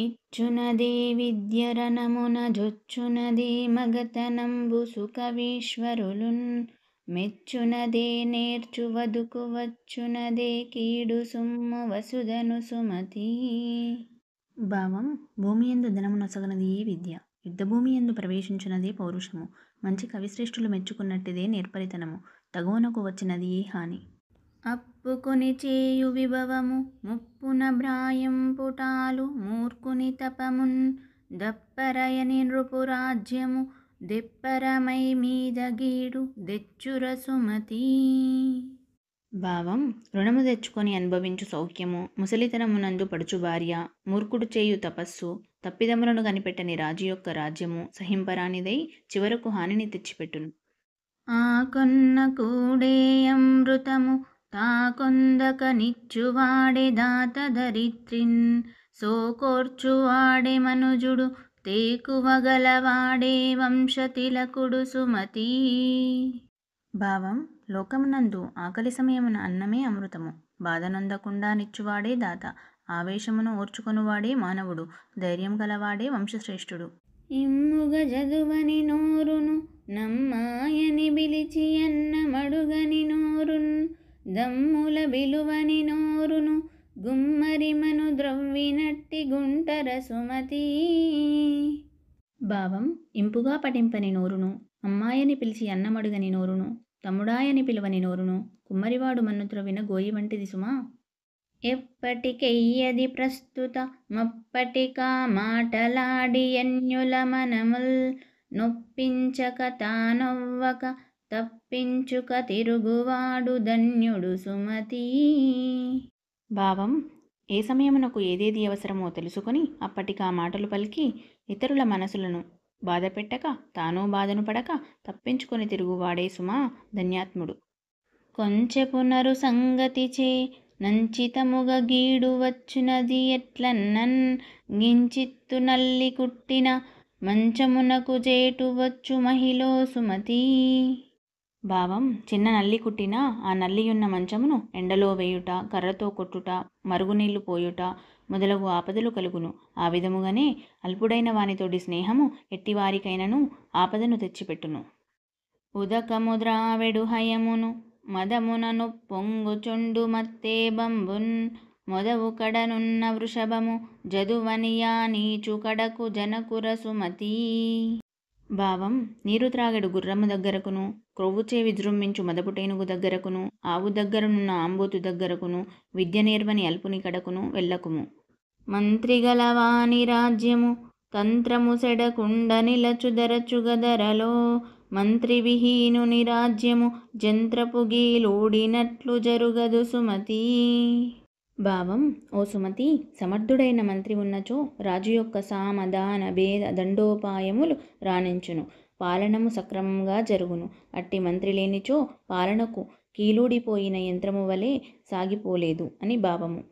ఇచ్చునదే విద్యరణమున జొచ్చునదే మగతనంబు సుఖవీశ్వరులున్ మెచ్చునదే నేర్చు వదుకు వచ్చునదే కీడు సుమ్ము వసుధను సుమతి భావం భూమి ఎందు ధనమునొసగనది ఏ విద్య యుద్ధభూమి ఎందు ప్రవేశించినదే పౌరుషము మంచి కవిశ్రేష్ఠులు మెచ్చుకున్నట్టిదే నేర్పరితనము తగువనకు వచ్చినది ఏ హాని అప్పుకుని చేయు విభవము ముప్పున పుటాలు మూర్ఖుని తపమున్ దప్పరయని నృపురాజ్యము దెప్పరమై మీద గీడు దెచ్చుర సుమతి భావం రుణము తెచ్చుకొని అనుభవించు సౌఖ్యము ముసలితనమునందు పడుచు భార్య మూర్ఖుడు చేయు తపస్సు తప్పిదములను కనిపెట్టని రాజు యొక్క రాజ్యము సహింపరానిదై చివరకు హానిని తెచ్చిపెట్టును ఆ కొన్న కూడే అమృతము నిచ్చువాడే దాత దరిత్రిన్ కోర్చువాడే మనుజుడు తేకువగలవాడే వంశతిలకుడు సుమతి భావం లోకమునందు ఆకలి సమయమున అన్నమే అమృతము బాధనందకుండా నిచ్చువాడే దాత ఆవేశమును ఓర్చుకొనువాడే మానవుడు ధైర్యం గలవాడే వంశశ్రేష్ఠుడు ఇమ్ముగ జదువని నోరును నమ్మాయని బిలిచి అన్నమడుగని నోరున్ దమ్ముల విలువని నోరును గుమ్మరిమను ద్రవ్వినట్టి గుంటర సుమతి భావం ఇంపుగా పటింపని నోరును అమ్మాయని పిలిచి అన్నమడుగని నోరును తమ్ముడాయని పిలువని నోరును కుమ్మరివాడు మన్ను త్రవ్విన గోయి వంటిది సుమా ఎప్పటికెయ్యది ప్రస్తుత మప్పటికా మాటలాడి అన్యుల మనముల్ నొప్పించక తానొవ్వక తప్పించుక తిరుగువాడు ధన్యుడు సుమతి భావం ఏ సమయమునకు ఏదేది అవసరమో తెలుసుకుని అప్పటికా మాటలు పలికి ఇతరుల మనసులను బాధపెట్టక తాను బాధను పడక తప్పించుకొని తిరుగువాడే సుమా ధన్యాత్ముడు కొంచె పునరు చే నంచితముగ గీడు వచ్చినది ఎట్లన్నన్ గించిత్తు నల్లి కుట్టిన మంచమునకు జేటు వచ్చు మహిళో సుమతి భావం చిన్న నల్లి కుట్టినా ఆ నల్లి ఉన్న మంచమును ఎండలో వేయుట కర్రతో కొట్టుట మరుగునీళ్లు పోయుట మొదలగు ఆపదలు కలుగును ఆ విధముగానే అల్పుడైన వానితోటి స్నేహము ఎట్టివారికైనను ఆపదను తెచ్చిపెట్టును ఉదకము హయమును మదమునను పొంగుచుండు మత్తే బంబున్ మొదవు కడనున్న వృషభము జదువనియా నీచు కడకు జనకుర సుమతీ భావం నీరు త్రాగడు గుర్రము దగ్గరకును క్రొవ్వుచే విజృంభించు మదపుటేనుగు దగ్గరకును ఆవు దగ్గరనున్న ఆంబోతు దగ్గరకును విద్య నేర్వని అల్పుని కడకును వెళ్ళకుము మంత్రిగలవాని రాజ్యము తంత్రము సెడకుండ నిలచు దరచుగదరలో మంత్రి విహీనుని రాజ్యము జంత్రపు గీలూడినట్లు జరుగదు సుమతి భావం ఓ సుమతి సమర్థుడైన మంత్రి ఉన్నచో రాజు యొక్క సామదాన భేద దండోపాయములు రాణించును పాలనము సక్రమంగా జరుగును అట్టి మంత్రి లేనిచో పాలనకు కీలుడిపోయిన యంత్రము వలె సాగిపోలేదు అని భావము